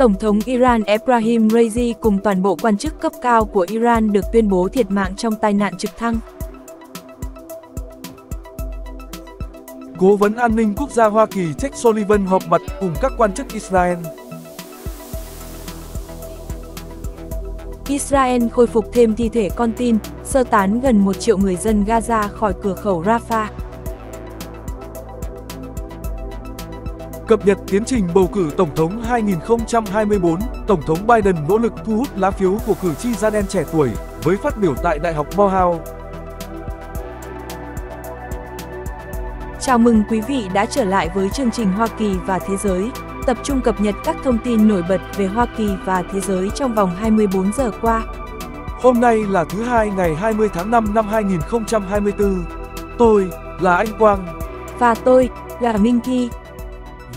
Tổng thống Iran Ebrahim Raisi cùng toàn bộ quan chức cấp cao của Iran được tuyên bố thiệt mạng trong tai nạn trực thăng. Cố vấn an ninh quốc gia Hoa Kỳ Jake Sullivan họp mặt cùng các quan chức Israel. Israel khôi phục thêm thi thể con tin, sơ tán gần 1 triệu người dân Gaza khỏi cửa khẩu Rafah. Cập nhật tiến trình bầu cử Tổng thống 2024, Tổng thống Biden nỗ lực thu hút lá phiếu của cử tri da đen trẻ tuổi với phát biểu tại Đại học Morehouse. Chào mừng quý vị đã trở lại với chương trình Hoa Kỳ và Thế giới, tập trung cập nhật các thông tin nổi bật về Hoa Kỳ và thế giới trong vòng 24 giờ qua. Hôm nay là thứ hai ngày 20 tháng 5 năm 2024. Tôi là Anh Quang. Và tôi là Minh Kỳ.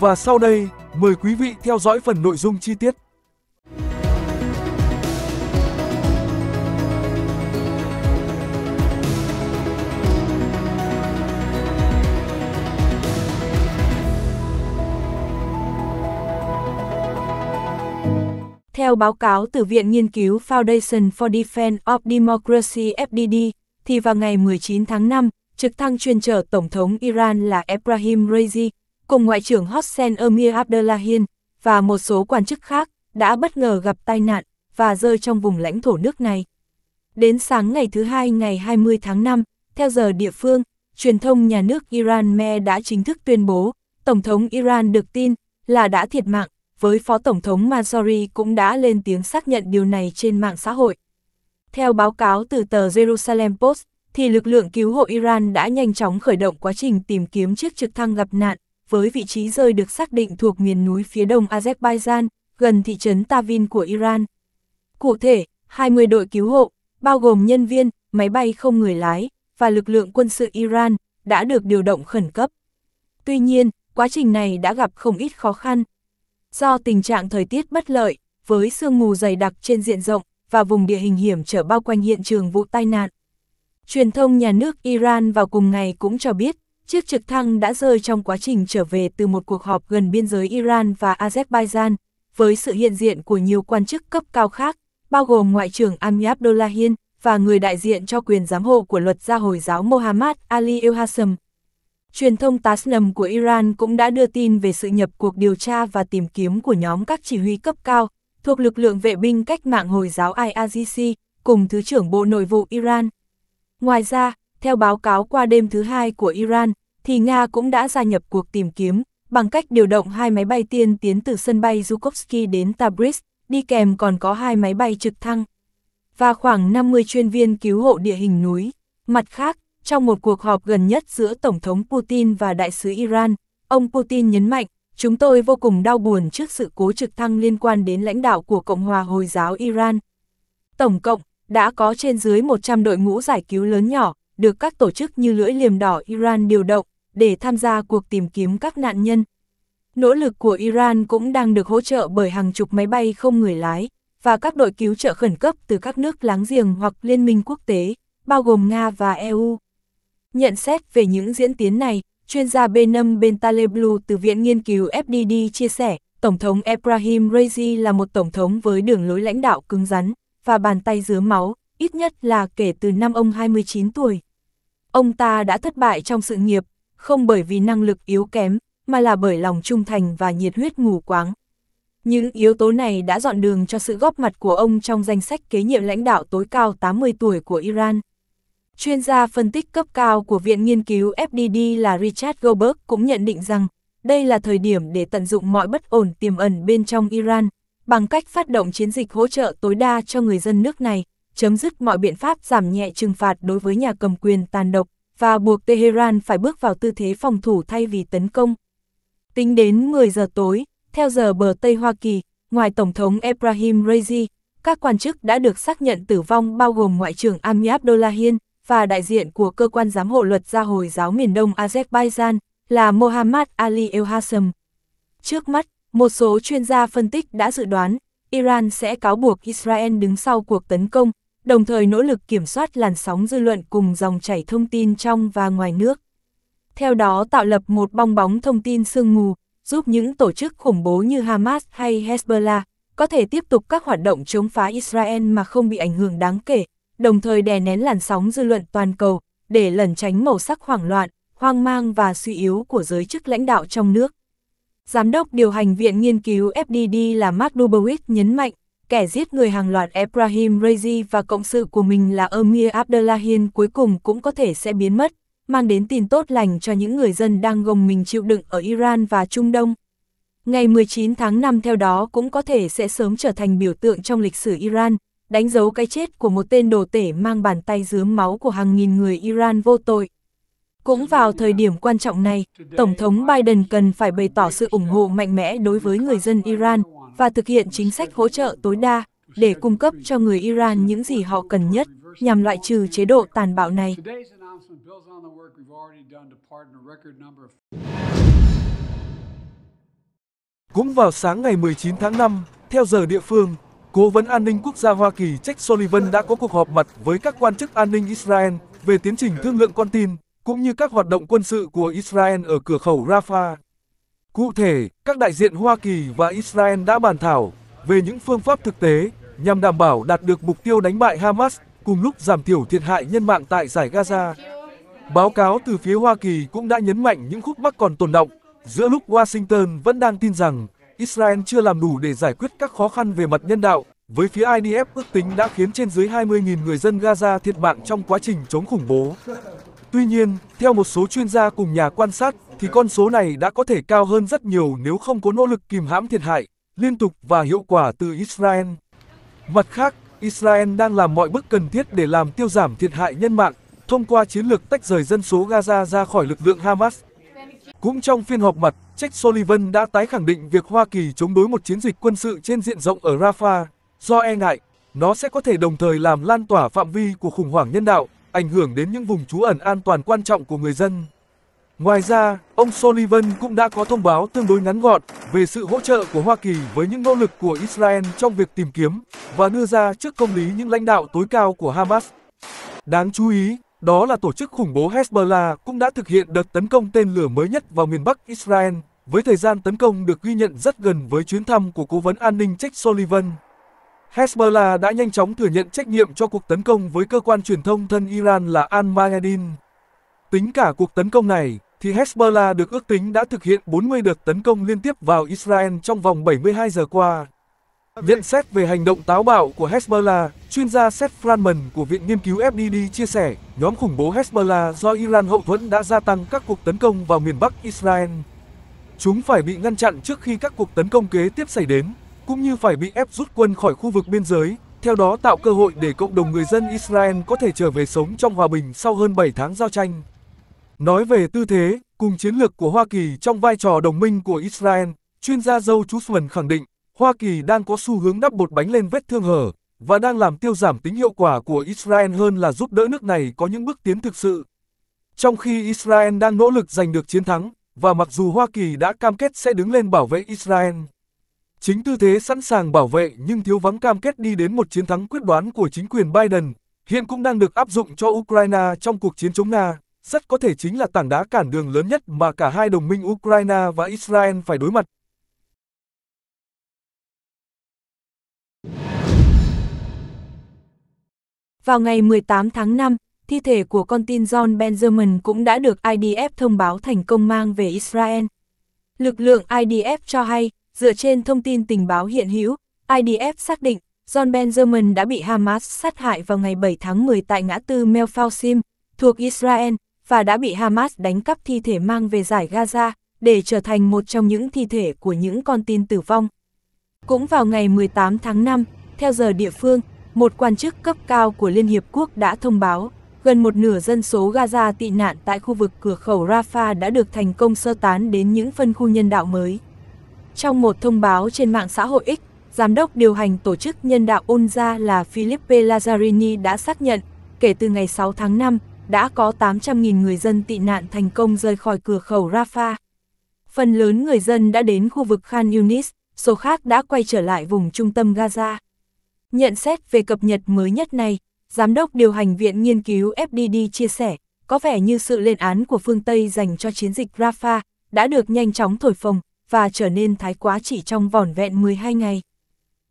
Và sau đây, mời quý vị theo dõi phần nội dung chi tiết. Theo báo cáo từ Viện Nghiên cứu Foundation for Defense of Democracy FDD, thì vào ngày 19 tháng 5, trực thăng chuyên trở Tổng thống Iran là Ebrahim Raisi cùng Ngoại trưởng Hossein Amir Abdullahian và một số quan chức khác đã bất ngờ gặp tai nạn và rơi trong vùng lãnh thổ nước này. Đến sáng ngày thứ hai ngày 20 tháng 5, theo giờ địa phương, truyền thông nhà nước Iran Me đã chính thức tuyên bố Tổng thống Iran được tin là đã thiệt mạng, với Phó Tổng thống Mansouri cũng đã lên tiếng xác nhận điều này trên mạng xã hội. Theo báo cáo từ tờ Jerusalem Post, thì lực lượng cứu hộ Iran đã nhanh chóng khởi động quá trình tìm kiếm chiếc trực thăng gặp nạn với vị trí rơi được xác định thuộc miền núi phía đông Azerbaijan, gần thị trấn Tavin của Iran. Cụ thể, 20 đội cứu hộ, bao gồm nhân viên, máy bay không người lái và lực lượng quân sự Iran, đã được điều động khẩn cấp. Tuy nhiên, quá trình này đã gặp không ít khó khăn. Do tình trạng thời tiết bất lợi, với sương mù dày đặc trên diện rộng và vùng địa hình hiểm trở bao quanh hiện trường vụ tai nạn. Truyền thông nhà nước Iran vào cùng ngày cũng cho biết, Chiếc trực thăng đã rơi trong quá trình trở về từ một cuộc họp gần biên giới Iran và Azerbaijan, với sự hiện diện của nhiều quan chức cấp cao khác, bao gồm Ngoại trưởng Amir Abdullahian và người đại diện cho quyền giám hộ của luật gia Hồi giáo Mohammad Ali Elhasam. Truyền thông Tasnim của Iran cũng đã đưa tin về sự nhập cuộc điều tra và tìm kiếm của nhóm các chỉ huy cấp cao thuộc lực lượng vệ binh cách mạng Hồi giáo IRGC cùng Thứ trưởng Bộ Nội vụ Iran. Ngoài ra, theo báo cáo qua đêm thứ hai của Iran, thì Nga cũng đã gia nhập cuộc tìm kiếm bằng cách điều động hai máy bay tiên tiến từ sân bay Zhukovsky đến Tabriz, đi kèm còn có hai máy bay trực thăng và khoảng 50 chuyên viên cứu hộ địa hình núi. Mặt khác, trong một cuộc họp gần nhất giữa Tổng thống Putin và Đại sứ Iran, ông Putin nhấn mạnh, chúng tôi vô cùng đau buồn trước sự cố trực thăng liên quan đến lãnh đạo của Cộng hòa Hồi giáo Iran. Tổng cộng, đã có trên dưới 100 đội ngũ giải cứu lớn nhỏ, được các tổ chức như lưỡi liềm đỏ Iran điều động để tham gia cuộc tìm kiếm các nạn nhân. Nỗ lực của Iran cũng đang được hỗ trợ bởi hàng chục máy bay không người lái và các đội cứu trợ khẩn cấp từ các nước láng giềng hoặc liên minh quốc tế, bao gồm Nga và EU. Nhận xét về những diễn tiến này, chuyên gia B5 Bentaleblu từ Viện Nghiên cứu FDD chia sẻ, Tổng thống Ebrahim Raisi là một tổng thống với đường lối lãnh đạo cứng rắn và bàn tay dứa máu, ít nhất là kể từ năm ông 29 tuổi. Ông ta đã thất bại trong sự nghiệp, không bởi vì năng lực yếu kém, mà là bởi lòng trung thành và nhiệt huyết mù quáng. Những yếu tố này đã dọn đường cho sự góp mặt của ông trong danh sách kế nhiệm lãnh đạo tối cao 80 tuổi của Iran. Chuyên gia phân tích cấp cao của Viện Nghiên cứu FDD là Richard Goldberg cũng nhận định rằng đây là thời điểm để tận dụng mọi bất ổn tiềm ẩn bên trong Iran bằng cách phát động chiến dịch hỗ trợ tối đa cho người dân nước này chấm dứt mọi biện pháp giảm nhẹ trừng phạt đối với nhà cầm quyền tàn độc và buộc Tehran phải bước vào tư thế phòng thủ thay vì tấn công. Tính đến 10 giờ tối, theo giờ bờ Tây Hoa Kỳ, ngoài Tổng thống Ebrahim Raisi, các quan chức đã được xác nhận tử vong bao gồm Ngoại trưởng Ami Abdullahian và đại diện của Cơ quan Giám hộ luật gia Hồi giáo miền đông Azerbaijan là Mohammad Ali El-Hassam. Trước mắt, một số chuyên gia phân tích đã dự đoán Iran sẽ cáo buộc Israel đứng sau cuộc tấn công đồng thời nỗ lực kiểm soát làn sóng dư luận cùng dòng chảy thông tin trong và ngoài nước. Theo đó tạo lập một bong bóng thông tin sương mù, giúp những tổ chức khủng bố như Hamas hay Hezbollah có thể tiếp tục các hoạt động chống phá Israel mà không bị ảnh hưởng đáng kể, đồng thời đè nén làn sóng dư luận toàn cầu, để lẩn tránh màu sắc hoảng loạn, hoang mang và suy yếu của giới chức lãnh đạo trong nước. Giám đốc điều hành Viện Nghiên cứu FDD là Mark Dubowitz nhấn mạnh, kẻ giết người hàng loạt Ebrahim Raisi và cộng sự của mình là Amir Abdullahian cuối cùng cũng có thể sẽ biến mất, mang đến tin tốt lành cho những người dân đang gồng mình chịu đựng ở Iran và Trung Đông. Ngày 19 tháng 5 theo đó cũng có thể sẽ sớm trở thành biểu tượng trong lịch sử Iran, đánh dấu cái chết của một tên đồ tể mang bàn tay dướm máu của hàng nghìn người Iran vô tội. Cũng vào thời điểm quan trọng này, Tổng thống Biden cần phải bày tỏ sự ủng hộ mạnh mẽ đối với người dân Iran và thực hiện chính sách hỗ trợ tối đa để cung cấp cho người Iran những gì họ cần nhất nhằm loại trừ chế độ tàn bạo này. Cũng vào sáng ngày 19 tháng 5, theo giờ địa phương, Cố vấn an ninh quốc gia Hoa Kỳ Jack Sullivan đã có cuộc họp mặt với các quan chức an ninh Israel về tiến trình thương lượng con tin cũng như các hoạt động quân sự của Israel ở cửa khẩu Rafah. Cụ thể, các đại diện Hoa Kỳ và Israel đã bàn thảo về những phương pháp thực tế nhằm đảm bảo đạt được mục tiêu đánh bại Hamas cùng lúc giảm thiểu thiệt hại nhân mạng tại giải Gaza. Báo cáo từ phía Hoa Kỳ cũng đã nhấn mạnh những khúc mắc còn tồn động giữa lúc Washington vẫn đang tin rằng Israel chưa làm đủ để giải quyết các khó khăn về mặt nhân đạo, với phía IDF ước tính đã khiến trên dưới 20.000 người dân Gaza thiệt mạng trong quá trình chống khủng bố. Tuy nhiên, theo một số chuyên gia cùng nhà quan sát, thì con số này đã có thể cao hơn rất nhiều nếu không có nỗ lực kìm hãm thiệt hại, liên tục và hiệu quả từ Israel. Mặt khác, Israel đang làm mọi bước cần thiết để làm tiêu giảm thiệt hại nhân mạng, thông qua chiến lược tách rời dân số Gaza ra khỏi lực lượng Hamas. Cũng trong phiên họp mặt, Jack Sullivan đã tái khẳng định việc Hoa Kỳ chống đối một chiến dịch quân sự trên diện rộng ở Rafah, do e ngại, nó sẽ có thể đồng thời làm lan tỏa phạm vi của khủng hoảng nhân đạo, ảnh hưởng đến những vùng trú ẩn an toàn quan trọng của người dân. Ngoài ra, ông Sullivan cũng đã có thông báo tương đối ngắn gọn về sự hỗ trợ của Hoa Kỳ với những nỗ lực của Israel trong việc tìm kiếm và đưa ra trước công lý những lãnh đạo tối cao của Hamas. Đáng chú ý, đó là tổ chức khủng bố Hezbollah cũng đã thực hiện đợt tấn công tên lửa mới nhất vào miền Bắc Israel, với thời gian tấn công được ghi nhận rất gần với chuyến thăm của Cố vấn an ninh Jake Sullivan. Hezbollah đã nhanh chóng thừa nhận trách nhiệm cho cuộc tấn công với cơ quan truyền thông thân Iran là Al-Mayadin. Tính cả cuộc tấn công này, thì Hezbollah được ước tính đã thực hiện 40 đợt tấn công liên tiếp vào Israel trong vòng 72 giờ qua. Nhận xét về hành động táo bạo của Hezbollah, chuyên gia Seth Franman của Viện Nghiên cứu FDD chia sẻ, nhóm khủng bố Hezbollah do Iran hậu thuẫn đã gia tăng các cuộc tấn công vào miền Bắc Israel. Chúng phải bị ngăn chặn trước khi các cuộc tấn công kế tiếp xảy đến cũng như phải bị ép rút quân khỏi khu vực biên giới, theo đó tạo cơ hội để cộng đồng người dân Israel có thể trở về sống trong hòa bình sau hơn 7 tháng giao tranh. Nói về tư thế, cùng chiến lược của Hoa Kỳ trong vai trò đồng minh của Israel, chuyên gia Joe Chusman khẳng định, Hoa Kỳ đang có xu hướng đắp bột bánh lên vết thương hở và đang làm tiêu giảm tính hiệu quả của Israel hơn là giúp đỡ nước này có những bước tiến thực sự. Trong khi Israel đang nỗ lực giành được chiến thắng, và mặc dù Hoa Kỳ đã cam kết sẽ đứng lên bảo vệ Israel, Chính tư thế sẵn sàng bảo vệ nhưng thiếu vắng cam kết đi đến một chiến thắng quyết đoán của chính quyền Biden, hiện cũng đang được áp dụng cho Ukraine trong cuộc chiến chống Nga, rất có thể chính là tảng đá cản đường lớn nhất mà cả hai đồng minh Ukraine và Israel phải đối mặt. Vào ngày 18 tháng 5, thi thể của con tin John Benjamin cũng đã được IDF thông báo thành công mang về Israel. Lực lượng IDF cho hay, dựa trên thông tin tình báo hiện hữu, IDF xác định John Benjamin đã bị Hamas sát hại vào ngày 7 tháng 10 tại ngã tư Melfausim, thuộc Israel, và đã bị Hamas đánh cắp thi thể mang về giải Gaza, để trở thành một trong những thi thể của những con tin tử vong. Cũng vào ngày 18 tháng 5, theo giờ địa phương, một quan chức cấp cao của Liên Hiệp Quốc đã thông báo, gần một nửa dân số Gaza tị nạn tại khu vực cửa khẩu Rafah đã được thành công sơ tán đến những phân khu nhân đạo mới. Trong một thông báo trên mạng xã hội X, Giám đốc điều hành tổ chức nhân đạo Onza là Philippe Lazzarini đã xác nhận, kể từ ngày 6 tháng 5, đã có 800.000 người dân tị nạn thành công rời khỏi cửa khẩu Rafah. Phần lớn người dân đã đến khu vực Khan Yunis, số khác đã quay trở lại vùng trung tâm Gaza. Nhận xét về cập nhật mới nhất này, Giám đốc điều hành Viện Nghiên cứu FDD chia sẻ, có vẻ như sự lên án của phương Tây dành cho chiến dịch Rafah đã được nhanh chóng thổi phồng, và trở nên thái quá chỉ trong vỏn vẹn 12 ngày.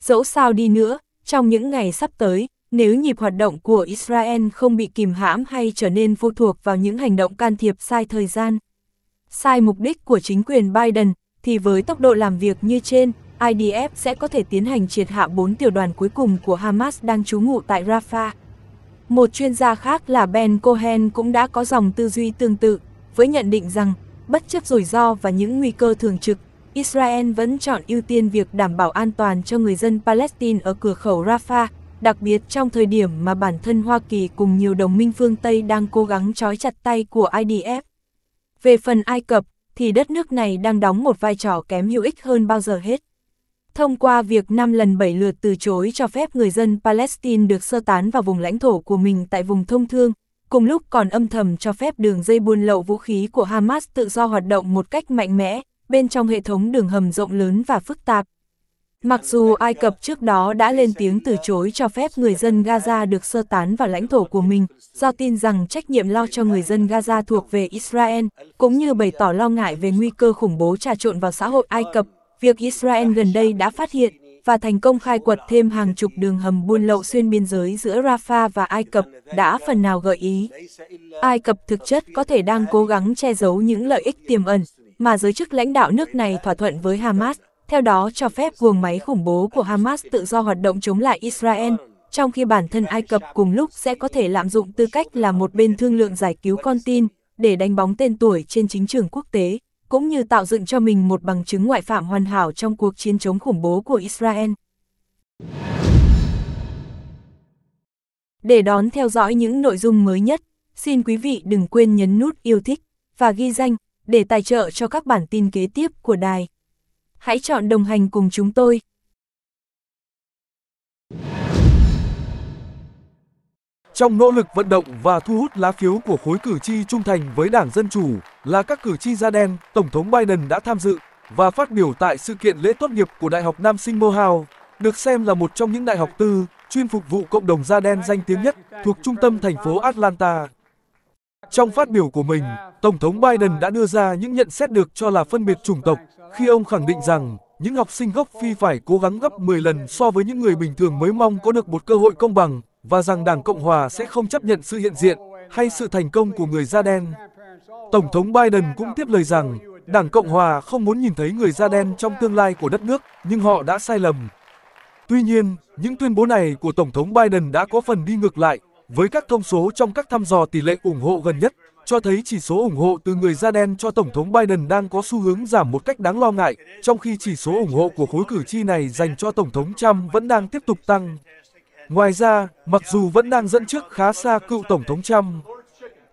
Dẫu sao đi nữa, trong những ngày sắp tới, nếu nhịp hoạt động của Israel không bị kìm hãm hay trở nên phụ thuộc vào những hành động can thiệp sai thời gian, sai mục đích của chính quyền Biden, thì với tốc độ làm việc như trên, IDF sẽ có thể tiến hành triệt hạ 4 tiểu đoàn cuối cùng của Hamas đang trú ngụ tại Rafah. Một chuyên gia khác là Ben Cohen cũng đã có dòng tư duy tương tự, với nhận định rằng bất chấp rủi ro và những nguy cơ thường trực, Israel vẫn chọn ưu tiên việc đảm bảo an toàn cho người dân Palestine ở cửa khẩu Rafah, đặc biệt trong thời điểm mà bản thân Hoa Kỳ cùng nhiều đồng minh phương Tây đang cố gắng trói chặt tay của IDF. Về phần Ai Cập, thì đất nước này đang đóng một vai trò kém hữu ích hơn bao giờ hết. Thông qua việc 5 lần 7 lượt từ chối cho phép người dân Palestine được sơ tán vào vùng lãnh thổ của mình tại vùng thông thương, cùng lúc còn âm thầm cho phép đường dây buôn lậu vũ khí của Hamas tự do hoạt động một cách mạnh mẽ, bên trong hệ thống đường hầm rộng lớn và phức tạp. Mặc dù Ai Cập trước đó đã lên tiếng từ chối cho phép người dân Gaza được sơ tán vào lãnh thổ của mình, do tin rằng trách nhiệm lo cho người dân Gaza thuộc về Israel, cũng như bày tỏ lo ngại về nguy cơ khủng bố trà trộn vào xã hội Ai Cập, việc Israel gần đây đã phát hiện và thành công khai quật thêm hàng chục đường hầm buôn lậu xuyên biên giới giữa Rafah và Ai Cập đã phần nào gợi ý. Ai Cập thực chất có thể đang cố gắng che giấu những lợi ích tiềm ẩn mà giới chức lãnh đạo nước này thỏa thuận với Hamas, theo đó cho phép guồng máy khủng bố của Hamas tự do hoạt động chống lại Israel, trong khi bản thân Ai Cập cùng lúc sẽ có thể lạm dụng tư cách là một bên thương lượng giải cứu con tin để đánh bóng tên tuổi trên chính trường quốc tế cũng như tạo dựng cho mình một bằng chứng ngoại phạm hoàn hảo trong cuộc chiến chống khủng bố của Israel. Để đón theo dõi những nội dung mới nhất, xin quý vị đừng quên nhấn nút yêu thích và ghi danh để tài trợ cho các bản tin kế tiếp của đài. Hãy chọn đồng hành cùng chúng tôi. Trong nỗ lực vận động và thu hút lá phiếu của khối cử tri trung thành với Đảng Dân Chủ là các cử tri da đen, Tổng thống Biden đã tham dự và phát biểu tại sự kiện lễ tốt nghiệp của Đại học Nam Sinh Mohao, được xem là một trong những đại học tư chuyên phục vụ cộng đồng da đen danh tiếng nhất thuộc trung tâm thành phố Atlanta. Trong phát biểu của mình, Tổng thống Biden đã đưa ra những nhận xét được cho là phân biệt chủng tộc khi ông khẳng định rằng những học sinh gốc phi phải cố gắng gấp 10 lần so với những người bình thường mới mong có được một cơ hội công bằng và rằng Đảng Cộng Hòa sẽ không chấp nhận sự hiện diện hay sự thành công của người da đen. Tổng thống Biden cũng tiếp lời rằng Đảng Cộng Hòa không muốn nhìn thấy người da đen trong tương lai của đất nước, nhưng họ đã sai lầm. Tuy nhiên, những tuyên bố này của Tổng thống Biden đã có phần đi ngược lại với các thông số trong các thăm dò tỷ lệ ủng hộ gần nhất, cho thấy chỉ số ủng hộ từ người da đen cho Tổng thống Biden đang có xu hướng giảm một cách đáng lo ngại, trong khi chỉ số ủng hộ của khối cử tri này dành cho Tổng thống Trump vẫn đang tiếp tục tăng. Ngoài ra, mặc dù vẫn đang dẫn trước khá xa cựu Tổng thống Trump,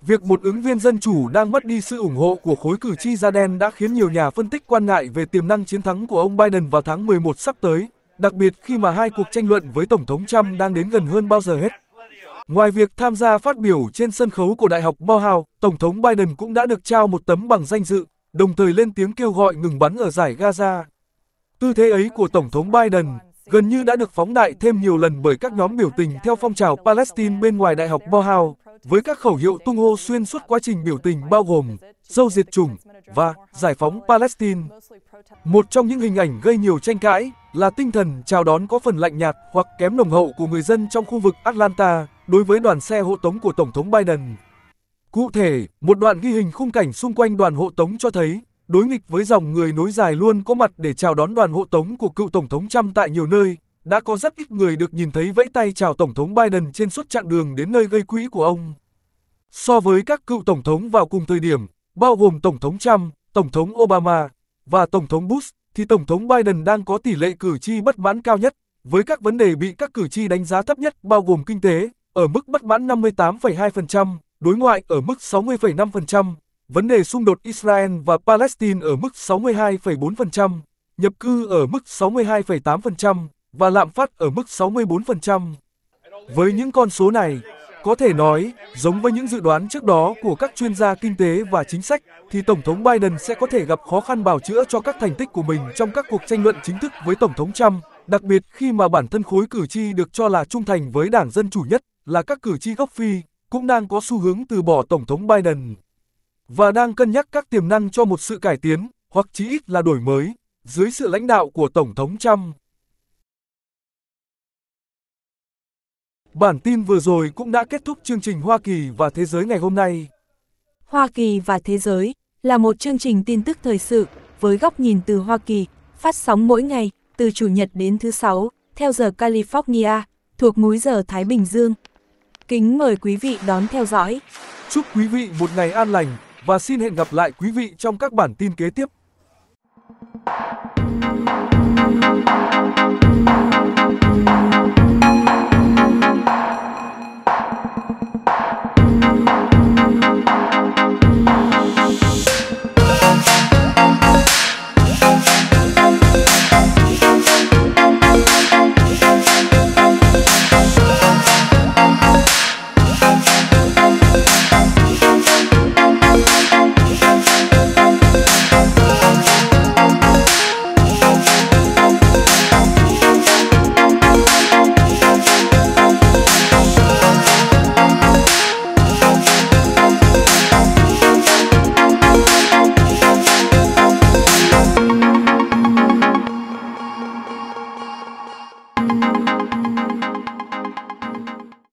việc một ứng viên dân chủ đang mất đi sự ủng hộ của khối cử tri da đen đã khiến nhiều nhà phân tích quan ngại về tiềm năng chiến thắng của ông Biden vào tháng 11 sắp tới, đặc biệt khi mà hai cuộc tranh luận với Tổng thống Trump đang đến gần hơn bao giờ hết. Ngoài việc tham gia phát biểu trên sân khấu của Đại học Morehouse, Tổng thống Biden cũng đã được trao một tấm bằng danh dự, đồng thời lên tiếng kêu gọi ngừng bắn ở giải Gaza. Tư thế ấy của Tổng thống Biden gần như đã được phóng đại thêm nhiều lần bởi các nhóm biểu tình theo phong trào Palestine bên ngoài Đại học Bohao, với các khẩu hiệu tung hô xuyên suốt quá trình biểu tình bao gồm dâu diệt chủng và giải phóng Palestine. Một trong những hình ảnh gây nhiều tranh cãi là tinh thần chào đón có phần lạnh nhạt hoặc kém nồng hậu của người dân trong khu vực Atlanta đối với đoàn xe hộ tống của Tổng thống Biden. Cụ thể, một đoạn ghi hình khung cảnh xung quanh đoàn hộ tống cho thấy đối nghịch với dòng người nối dài luôn có mặt để chào đón đoàn hộ tống của cựu Tổng thống Trump tại nhiều nơi. Đã có rất ít người được nhìn thấy vẫy tay chào Tổng thống Biden trên suốt chặng đường đến nơi gây quỹ của ông. So với các cựu Tổng thống vào cùng thời điểm, bao gồm Tổng thống Trump, Tổng thống Obama và Tổng thống Bush, thì Tổng thống Biden đang có tỷ lệ cử tri bất mãn cao nhất, với các vấn đề bị các cử tri đánh giá thấp nhất bao gồm kinh tế, ở mức bất mãn 58,2%, đối ngoại ở mức 60,5%, vấn đề xung đột Israel và Palestine ở mức 62,4%, nhập cư ở mức 62,8% và lạm phát ở mức 64%. Với những con số này, có thể nói, giống với những dự đoán trước đó của các chuyên gia kinh tế và chính sách, thì Tổng thống Biden sẽ có thể gặp khó khăn bào chữa cho các thành tích của mình trong các cuộc tranh luận chính thức với Tổng thống Trump, đặc biệt khi mà bản thân khối cử tri được cho là trung thành với đảng Dân Chủ nhất là các cử tri gốc Phi, cũng đang có xu hướng từ bỏ Tổng thống Biden và đang cân nhắc các tiềm năng cho một sự cải tiến, hoặc chí ít là đổi mới, dưới sự lãnh đạo của Tổng thống Trump. Bản tin vừa rồi cũng đã kết thúc chương trình Hoa Kỳ và Thế giới ngày hôm nay. Hoa Kỳ và Thế giới là một chương trình tin tức thời sự với góc nhìn từ Hoa Kỳ, phát sóng mỗi ngày từ Chủ nhật đến thứ Sáu, theo giờ California, thuộc múi giờ Thái Bình Dương. Kính mời quý vị đón theo dõi. Chúc quý vị một ngày an lành và xin hẹn gặp lại quý vị trong các bản tin kế tiếp. Thank you.